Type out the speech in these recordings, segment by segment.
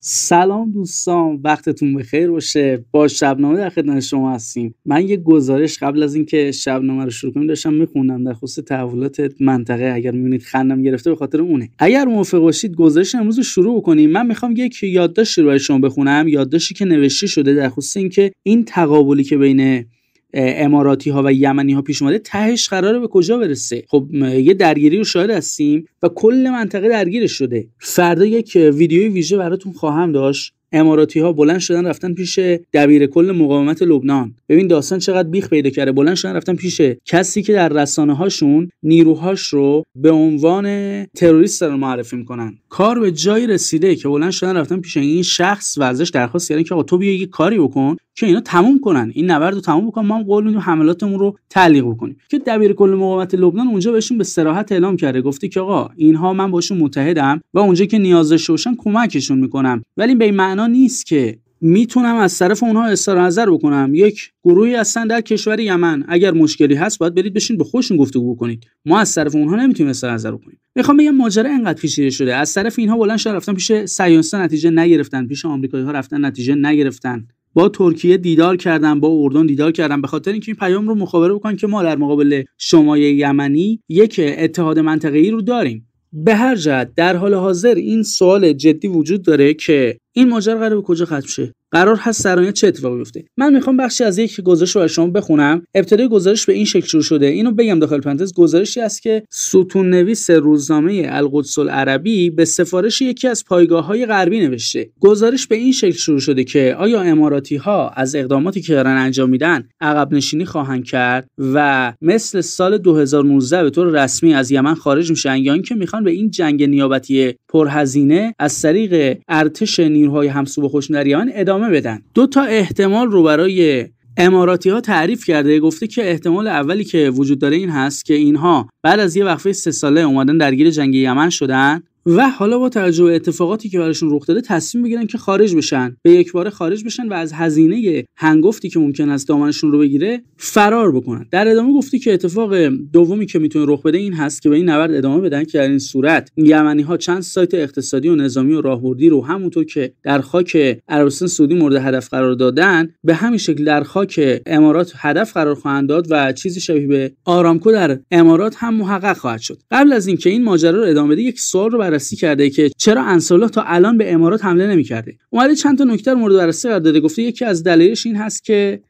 سلام دوستان وقتتون بخیر باشه با شبنامه در خدمت شما هستیم من یه گزارش قبل از اینکه شبنامه رو شروع کنیم داشتم میخونم در خصوص تحولات منطقه اگر میبینید خندم گرفته به خاطر اونه اگر موافق باشید گزارش امروز رو شروع کنیم من میخوام یک یادداشتی رو برای شما بخونم یادداشتی که نوشته شده در خصوص اینکه این تقابلی که بین اماراتی ها و یمنی ها پیش اومده تهش قراره به کجا برسه خب یه درگیری رو شاهد هستیم و کل منطقه درگیر شده فردا یک ویدیوی ویژه براتون خواهم داشت اماراتی ها بلند شدن رفتن پیش دبیر کل مقاومت لبنان ببین داستان چقدر بیخ پیدا کرده بلند شدن رفتن پیش کسی که در رسانه هاشون نیروهاش رو به عنوان تروریست رو معرفی میکنن کار به جایی رسیده که بلند شدن رفتن پیش این شخص و ازش درخواست کردن که آقا تو بیا یه کاری بکن که اینا تموم کنن این نبرد رو تموم بکنن ما هم قول میدیم حملاتمون رو تعلیق بکنیم که دبیر کل مقاومت لبنان اونجا بهشون به صراحت اعلام کرده گفته که آقا اینها من باشون متحدم و اونجا که نیاز داشته کمکشون میکنم ولی به این معنا نیست که میتونم از طرف اونها اظهار نظر بکنم یک گروهی هستن در کشور یمن اگر مشکلی هست باید برید بشین به خودشون گفتگو بکنید ما از طرف اونها نمیتونیم اظهار نظر بکنیم میخوام بگم ماجرا انقدر پیچیده شده از طرف اینها بلند شدن رفتن پیش سیونسا نتیجه نگرفتن پیش آمریکایی ها رفتن نتیجه نگرفتن با ترکیه دیدار کردن با اردن دیدار کردن به خاطر اینکه این پیام رو مخابره بکنن که ما در مقابل شمای یمنی یک اتحاد منطقه‌ای رو داریم به هر جهت در حال حاضر این سوال جدی وجود داره که این ماجرا قرار به کجا ختم شه قرار هست سرانه چه اتفاقی بیفته من میخوام بخشی از یک گزارش رو شما بخونم ابتدای گزارش به این شکل شروع شده اینو بگم داخل پرانتز گزارشی است که ستون نویس روزنامه القدس العربی به سفارش یکی از پایگاه های غربی نوشته گزارش به این شکل شروع شده که آیا اماراتی ها از اقداماتی که دارن انجام میدن عقب نشینی خواهند کرد و مثل سال 2019 به طور رسمی از یمن خارج میشن یا اینکه میخوان به این جنگ نیابتی پرهزینه از طریق ارتش نیروهای همسو خوشنریان ادامه بدن دو تا احتمال رو برای اماراتی ها تعریف کرده گفته که احتمال اولی که وجود داره این هست که اینها بعد از یه وقفه سه ساله اومدن درگیر جنگ یمن شدن و حالا با توجه به اتفاقاتی که براشون رخ داده تصمیم بگیرن که خارج بشن به یک باره خارج بشن و از هزینه هنگفتی که ممکن است دامنشون رو بگیره فرار بکنن در ادامه گفتی که اتفاق دومی که میتونه رخ بده این هست که به این نبرد ادامه بدن که در این صورت یمنی ها چند سایت اقتصادی و نظامی و راهبردی رو همونطور که در خاک عربستان سعودی مورد هدف قرار دادن به همین شکل در خاک امارات هدف قرار خواهند داد و چیزی شبیه به آرامکو در امارات هم محقق خواهد شد قبل از اینکه این, این ماجرا رو ادامه بده یک سوال رو بررسی کرده که چرا انصارالله تا الان به امارات حمله نمیکرده اومده چند تا نکته مورد بررسی قرار داده گفته یکی از دلایلش این هست که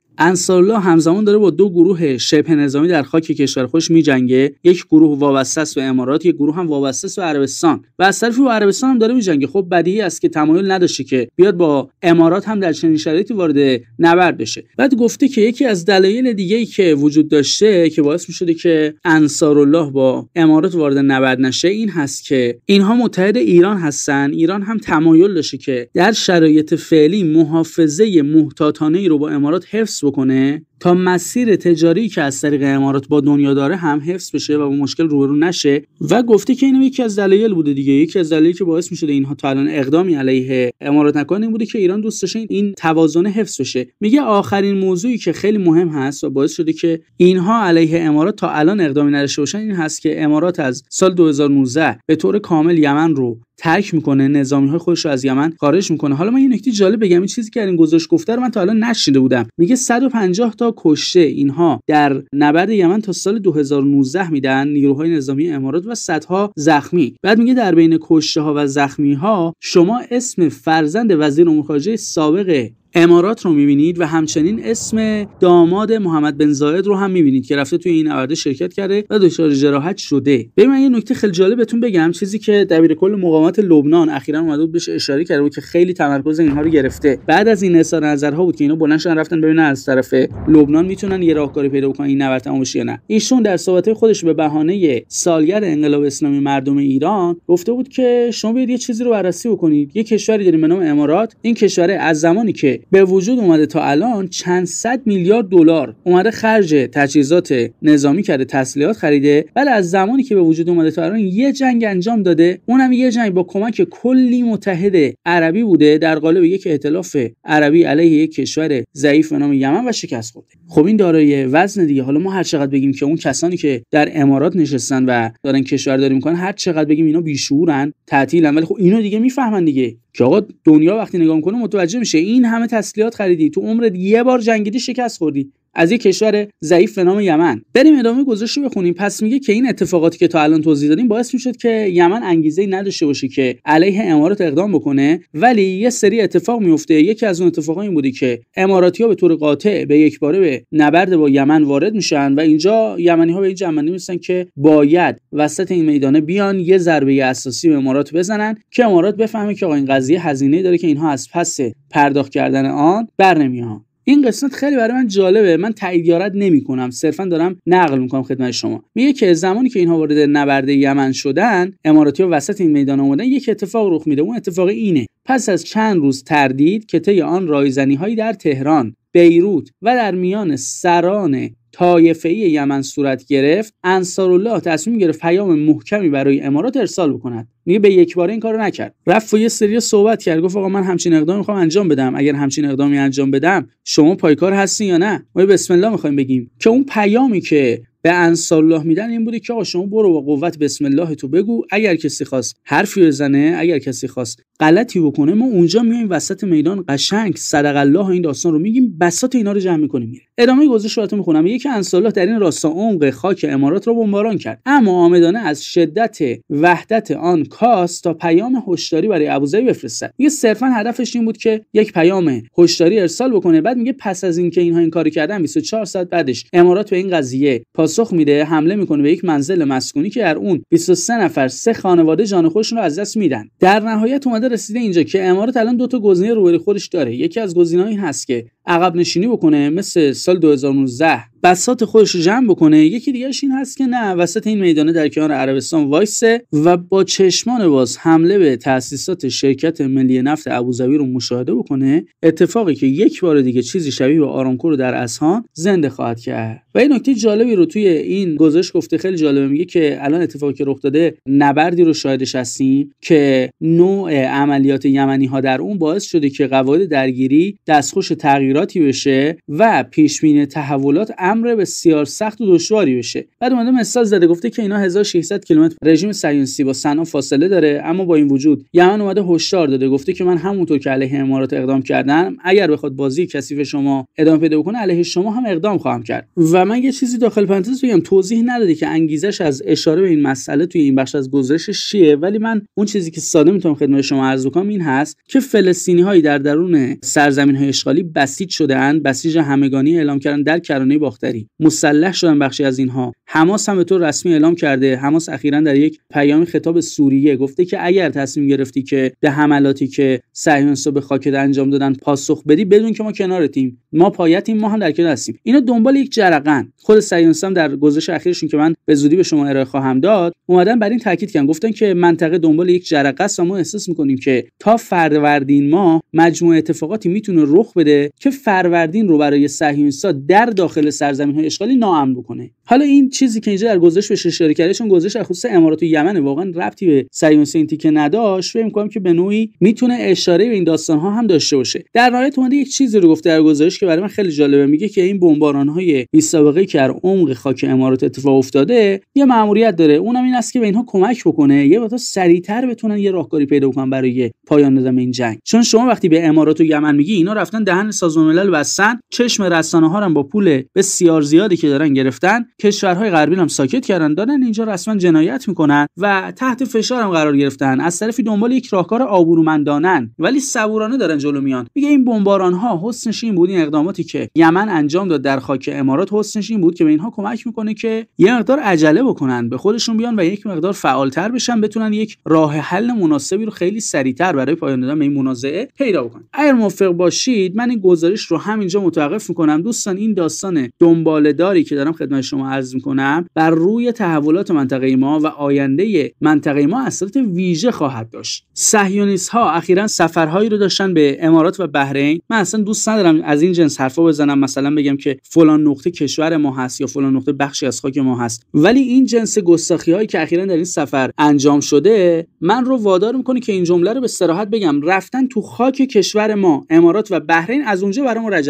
الله همزمان داره با دو گروه شبه نظامی در خاک کشور خوش میجنگه یک گروه وابسته است به امارات یک گروه هم وابسته است به عربستان و از طرفی با عربستان هم داره جنگه خب بدیهی است که تمایل نداشته که بیاد با امارات هم در چنین شرایطی وارد نبرد بشه بعد گفته که یکی از دلایل دیگه ای که وجود داشته که باعث می شده که الله با امارات وارد نبرد نشه این هست که اینها متحد ایران هستن ایران هم تمایل داشته که در شرایط فعلی محافظه محتاطانه ای رو با امارات حفظ सुख होने हैं تا مسیر تجاری که از طریق امارات با دنیا داره هم حفظ بشه و با مشکل روبرو نشه و گفته که اینو یکی از دلایل بوده دیگه یکی از دلایلی که باعث میشده اینها تا الان اقدامی علیه امارات نکنه این بوده که ایران دوست داشته این توازن حفظ بشه میگه آخرین موضوعی که خیلی مهم هست و باعث شده که اینها علیه امارات تا الان اقدامی نداشته باشن این هست که امارات از سال 2019 به طور کامل یمن رو ترک میکنه نظامی های خودش رو از یمن خارج میکنه حالا من یه نکته جالب بگم این چیزی که این گزارش گفته رو من تا الان نشیده بودم میگه 150 تا کشته اینها در نبرد یمن تا سال 2019 میدن نیروهای نظامی امارات و صدها زخمی بعد میگه در بین کشته ها و زخمی ها شما اسم فرزند وزیر امور خارجه سابق امارات رو میبینید و همچنین اسم داماد محمد بن زاید رو هم میبینید که رفته توی این نبرده شرکت کرده و دچار جراحت شده به من یه نکته خیلی جالب بهتون بگم چیزی که دبیر کل مقامات لبنان اخیرا اومده بود بهش اشاره کرده بود که خیلی تمرکز اینها رو گرفته بعد از این اظهار نظرها بود که اینا بلند شدن رفتن ببینن از طرف لبنان میتونن یه راهکاری پیدا بکنن این نبرد تموم بشه نه ایشون در صحبت‌های خودش به بهانه سالگرد انقلاب اسلامی مردم ایران گفته بود که شما بیاید یه چیزی رو بررسی بکنید یه کشوری داریم به نام امارات این کشور از زمانی که به وجود اومده تا الان چند صد میلیارد دلار اومده خرج تجهیزات نظامی کرده تسلیحات خریده ولی از زمانی که به وجود اومده تا الان یه جنگ انجام داده اونم یه جنگ با کمک کلی متحد عربی بوده در قالب یک ائتلاف عربی علیه یک کشور ضعیف به نام یمن و شکست خورده خب این دارای وزن دیگه حالا ما هر چقدر بگیم که اون کسانی که در امارات نشستن و دارن کشور داری میکنن هر چقدر بگیم اینا بیشورن تعطیلن ولی خب اینو دیگه میفهمن دیگه که آقا دنیا وقتی نگاه میکنه متوجه میشه این همه تسلیحات خریدی تو عمرت یه بار جنگیدی شکست خوردی از یک کشور ضعیف به نام یمن بریم ادامه گزارش رو بخونیم پس میگه که این اتفاقاتی که تا الان توضیح دادیم باعث میشد که یمن انگیزه نداشته باشه که علیه امارات اقدام بکنه ولی یه سری اتفاق میفته یکی از اون اتفاقا این بودی که اماراتی ها به طور قاطع به یکباره به نبرد با یمن وارد میشن و اینجا یمنی ها به این جمعنی میسن که باید وسط این میدانه بیان یه ضربه اساسی به امارات بزنن که امارات بفهمه که آقا این قضیه هزینه داره که اینها از پس پرداخت کردن آن برنمیان این قسمت خیلی برای من جالبه من تاییدیارت کنم صرفا دارم نقل میکنم خدمت شما میگه که زمانی که اینها وارد نبرد یمن شدن اماراتی ها وسط این میدان آمدن یک اتفاق رخ میده اون اتفاق اینه پس از چند روز تردید که طی آن رایزنی هایی در تهران بیروت و در میان سران طایفه یمن صورت گرفت الله تصمیم گرفت پیام محکمی برای امارات ارسال بکند میگه به یک بار این کارو نکرد رفت و یه سری صحبت کرد گفت آقا من همچین اقدامی میخوام انجام بدم اگر همچین اقدامی انجام بدم شما پایکار هستین یا نه ما بسم الله میخوایم بگیم که اون پیامی که به انصار الله میدن این بوده که آقا شما برو با قوت بسم الله تو بگو اگر کسی خواست حرفی بزنه اگر کسی خواست غلطی بکنه ما اونجا میایم وسط میدان قشنگ صدق الله این داستان رو میگیم بسات اینا رو جمع میکنیم ادامه گزارش رو براتون میخونم یکی انصالله در این راستا عمق خاک امارات رو بمباران کرد اما آمدانه از شدت وحدت آن کاس تا پیام هشداری برای ابوظبی بفرستد میگه صرفا هدفش این بود که یک پیام هشداری ارسال بکنه بعد میگه پس از اینکه اینها این کارو کردن 24 ساعت بعدش امارات به این قضیه پاسخ میده حمله میکنه به یک منزل مسکونی که در اون 23 نفر سه خانواده جان خودشون رو از دست میدن در نهایت اومده رسیده اینجا که امارات الان دو تا گزینه روبروی خودش داره یکی از گزینه‌هایی هست که عقب نشینی بکنه مثل سال 2019 بسات خودش رو جمع بکنه یکی دیگرش این هست که نه وسط این میدانه در کنار عربستان وایسه و با چشمان باز حمله به تاسیسات شرکت ملی نفت ابوظبی رو مشاهده بکنه اتفاقی که یک بار دیگه چیزی شبیه به آرامکو رو در اسهان زنده خواهد کرد و این نکته جالبی رو توی این گزارش گفته خیلی جالبه میگه که الان اتفاقی که رخ داده نبردی رو شاهدش هستیم که نوع عملیات یمنی ها در اون باعث شده که قواعد درگیری دستخوش تغییراتی بشه و پیشبینی تحولات امر بسیار سخت و دشواری بشه بعد اومده مثال زده گفته که اینا 1600 کیلومتر رژیم سیونسی با سنا فاصله داره اما با این وجود یمن اومده هشدار داده گفته که من همونطور که علیه امارات اقدام کردم اگر بخواد بازی کثیف شما ادامه پیدا بکنه علیه شما هم اقدام خواهم کرد و من یه چیزی داخل پرانتز بگم توضیح نداده که انگیزش از اشاره به این مسئله توی این بخش از گزارشش چیه ولی من اون چیزی که ساده میتونم خدمت شما عرض این هست که فلسطینی هایی در درون سرزمین های اشغالی بسیج شده اند بسیج همگانی اعلام کردن در کرانه دختری مسلح شدن بخشی از اینها حماس هم به طور رسمی اعلام کرده حماس اخیرا در یک پیام خطاب سوریه گفته که اگر تصمیم گرفتی که به حملاتی که صهیونیست‌ها به خاکت انجام دادن پاسخ بدی بدون که ما کنارتیم ما پایتیم ما هم در کنار هستیم اینا دنبال یک جرقن خود صهیونیست هم در گزارش اخیرشون که من به زودی به شما ارائه خواهم داد اومدن بر این تاکید کردن گفتن که منطقه دنبال یک جرقه است و ما احساس میکنیم که تا فروردین ما مجموعه اتفاقاتی میتونه رخ بده که فروردین رو برای صهیونیست‌ها در داخل سرزمین های اشغالی ناامن بکنه حالا این چیزی که اینجا در گزارش بهش اشاره کرده چون گزارش در خصوص امارات و یمن واقعا رفتی به سیون سینتی که نداشت فکر می‌کنم که به نوعی میتونه اشاره به این داستان ها هم داشته باشه در نهایت اومده یک چیزی رو گفته در گزارش که برای من خیلی جالبه میگه که این بمباران های بی سابقه که در عمق خاک امارات اتفاق افتاده یه مأموریت داره اونم این است که به اینها کمک بکنه یه وقتا سریعتر بتونن یه راهکاری پیدا بکنن برای پایان دادن این جنگ چون شما وقتی به امارات و یمن میگی اینا رفتن دهن سازمان ملل بستن چشم رسانه ها هم با پول به بسیار زیادی که دارن گرفتن کشورهای غربی هم ساکت کردن دارن اینجا رسما جنایت میکنن و تحت فشار هم قرار گرفتن از طرفی دنبال یک راهکار آبرومندانن ولی صبورانه دارن جلو میان میگه این بمباران ها حسنش این بود این اقداماتی که یمن انجام داد در خاک امارات حسنش این بود که به اینها کمک میکنه که یه مقدار عجله بکنن به خودشون بیان و یک مقدار فعالتر بشن بتونن یک راه حل مناسبی رو خیلی سریعتر برای پایان دادن به این منازعه پیدا بکنن اگر موافق باشید من این گزارش رو همینجا متوقف میکنم دوستان این داستان دنباله داری که دارم خدمت شما عرض میکنم بر روی تحولات منطقه ما و آینده منطقه ما اثرات ویژه خواهد داشت سهیونیس ها اخیرا سفرهایی رو داشتن به امارات و بحرین من اصلا دوست ندارم از این جنس حرفا بزنم مثلا بگم که فلان نقطه کشور ما هست یا فلان نقطه بخشی از خاک ما هست ولی این جنس گستاخی هایی که اخیرا در این سفر انجام شده من رو وادار میکنه که این جمله رو به صراحت بگم رفتن تو خاک کشور ما امارات و بحرین از اونجا برای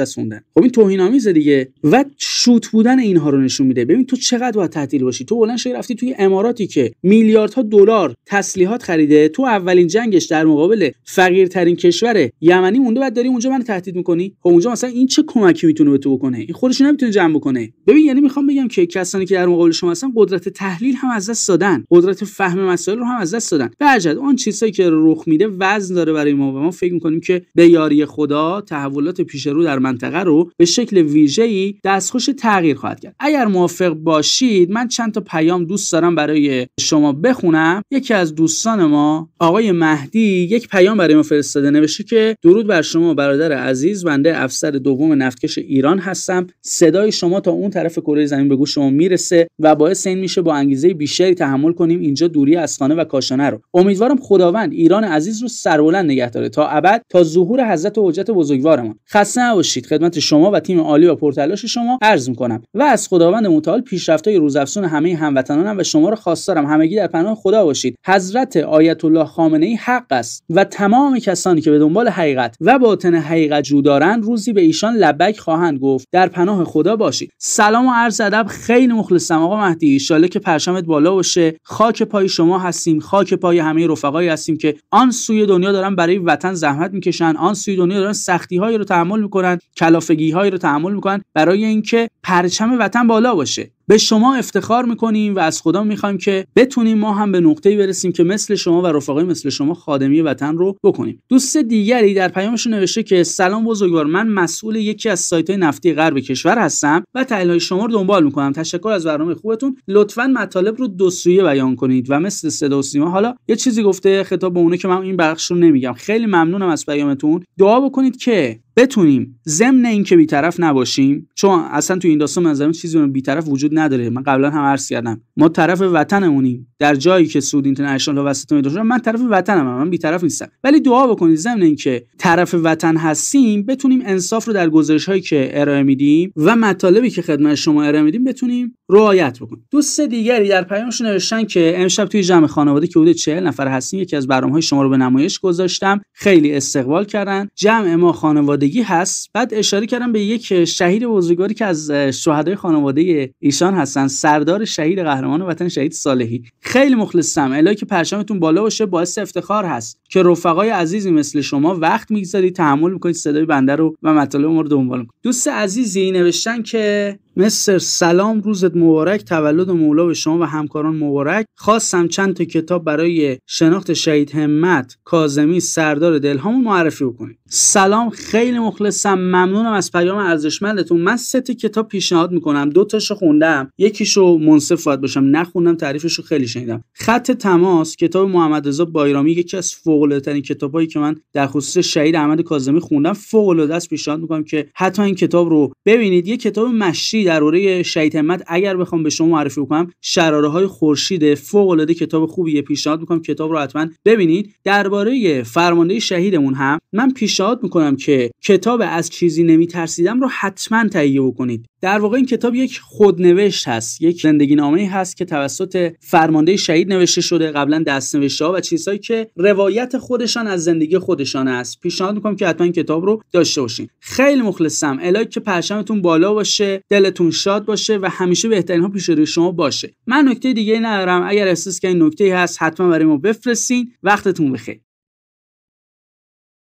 خب این توهین آمیزه دیگه و شوت بودن اینها رو نشون میده ببین تو چقدر باید تعطیل باشی تو بلند شدی رفتی توی اماراتی که میلیاردها دلار تسلیحات خریده تو اولین جنگش در مقابل فقیرترین کشور یمنی مونده بعد داری اونجا من تهدید میکنی خب اونجا مثلا این چه کمکی میتونه به تو بکنه این خودش نمیتونه جمع بکنه ببین یعنی میخوام بگم که کسانی که در مقابل شما هستن قدرت تحلیل هم از دست دادن قدرت فهم مسائل رو هم از دست دادن بجد آن چیزایی که رخ میده وزن داره برای ما و ما فکر میکنیم که به یاری خدا تحولات پیش رو در منطقه رو به شکل ویژه‌ای دست تغییر خواهد کرد اگر موافق باشید من چند تا پیام دوست دارم برای شما بخونم یکی از دوستان ما آقای مهدی یک پیام برای ما فرستاده نوشته که درود بر شما برادر عزیز بنده افسر دوم نفتکش ایران هستم صدای شما تا اون طرف کره زمین به گوش شما میرسه و باعث این میشه با انگیزه بیشتری تحمل کنیم اینجا دوری از خانه و کاشانه رو امیدوارم خداوند ایران عزیز رو سربلند نگه داره تا ابد تا ظهور حضرت حجت بزرگوارمان خسته نباشید خدمت شما و تیم عالی و پرتلاش شما عرض میکنم و از خداوند متعال پیشرفتهای روزافزون همه هموطنانم و شما را خواستارم همگی در پناه خدا باشید حضرت آیت الله خامنه ای حق است و تمام کسانی که به دنبال حقیقت و باطن حقیقت جو دارند روزی به ایشان لبک خواهند گفت در پناه خدا باشید سلام و عرض ادب خیلی مخلصم آقا مهدی ان که پرشمت بالا باشه خاک پای شما هستیم خاک پای همه رفقایی هستیم که آن سوی دنیا دارن برای وطن زحمت میکشن آن سوی دنیا دارن سختی هایی رو تحمل میکنن کلافگی هایی رو تحمل میکنن برای این که پرچم وطن بالا باشه به شما افتخار میکنیم و از خدا میخوایم که بتونیم ما هم به نقطه‌ای برسیم که مثل شما و رفقای مثل شما خادمی وطن رو بکنیم دوست دیگری در پیامش نوشته که سلام بزرگوار من مسئول یکی از سایت نفتی غرب کشور هستم و تحلیل های شما رو دنبال میکنم تشکر از برنامه خوبتون لطفا مطالب رو دو سویه بیان کنید و مثل صدا و سیما حالا یه چیزی گفته خطاب به اونه که من این بخش رو نمیگم خیلی ممنونم از پیامتون دعا بکنید که بتونیم ضمن اینکه بیطرف نباشیم چون اصلا تو این داستان منظرم چیزی بیطرف وجود نداره من قبلا هم عرض کردم ما طرف وطنمونیم در جایی که سود اینترنشنال وسط وسط من طرف وطنم هم. من بیطرف نیستم ولی دعا بکنید ضمن اینکه طرف وطن هستیم بتونیم انصاف رو در گزارش هایی که ارائه میدیم و مطالبی که خدمت شما ارائه میدیم بتونیم رعایت بکنید دوست دیگری در پیامشون نوشتن که امشب توی جمع خانواده که بوده چهل نفر هستیم یکی از برنامه های شما رو به نمایش گذاشتم خیلی استقبال کردن جمع ما خانوادگی هست بعد اشاره کردم به یک شهید بزرگواری که از شهدای خانواده ایشان هستن سردار شهید قهرمان وطن شهید صالحی خیلی مخلصم الهی که پرچمتون بالا باشه باعث افتخار هست که رفقای عزیزی مثل شما وقت میگذارید تحمل میکنید صدای بنده رو و مطالب ما رو دنبال میکنید دوست عزیزی نوشتن که مستر سلام روزت مبارک تولد مولا به شما و همکاران مبارک خواستم چند تا کتاب برای شناخت شهید همت کازمی سردار دلهامو معرفی بکنید سلام خیلی مخلصم ممنونم از پیام ارزشمندتون من سه کتاب پیشنهاد میکنم دو تاشو خوندم یکیشو منصف باید باشم نخوندم تعریفشو خیلی شنیدم خط تماس کتاب محمد رضا بایرامی یکی از فوق العاده ترین کتابایی که من در خصوص شهید احمد کاظمی خوندم فوق العاده است پیشنهاد میکنم که حتی این کتاب رو ببینید یه کتاب مشی درباره شهید همت اگر بخوام به شما معرفی بکنم شراره های خورشید فوق کتاب خوبیه پیشنهاد میکنم کتاب رو حتما ببینید درباره فرمانده شهیدمون هم من پیشنهاد میکنم که کتاب از چیزی نمیترسیدم رو حتما تهیه بکنید در واقع این کتاب یک خودنوشت هست یک زندگی نامه هست که توسط فرمانده شهید نوشته شده قبلا دستنوشته ها و چیزهایی که روایت خودشان از زندگی خودشان است پیشنهاد میکنم که حتما این کتاب رو داشته باشین خیلی مخلصم الهی که پرشمتون بالا باشه دلتون شاد باشه و همیشه بهترین ها پیش روی شما باشه من نکته دیگه ندارم اگر احساس که این نکته هست حتما برای ما بفرستین وقتتون بخیر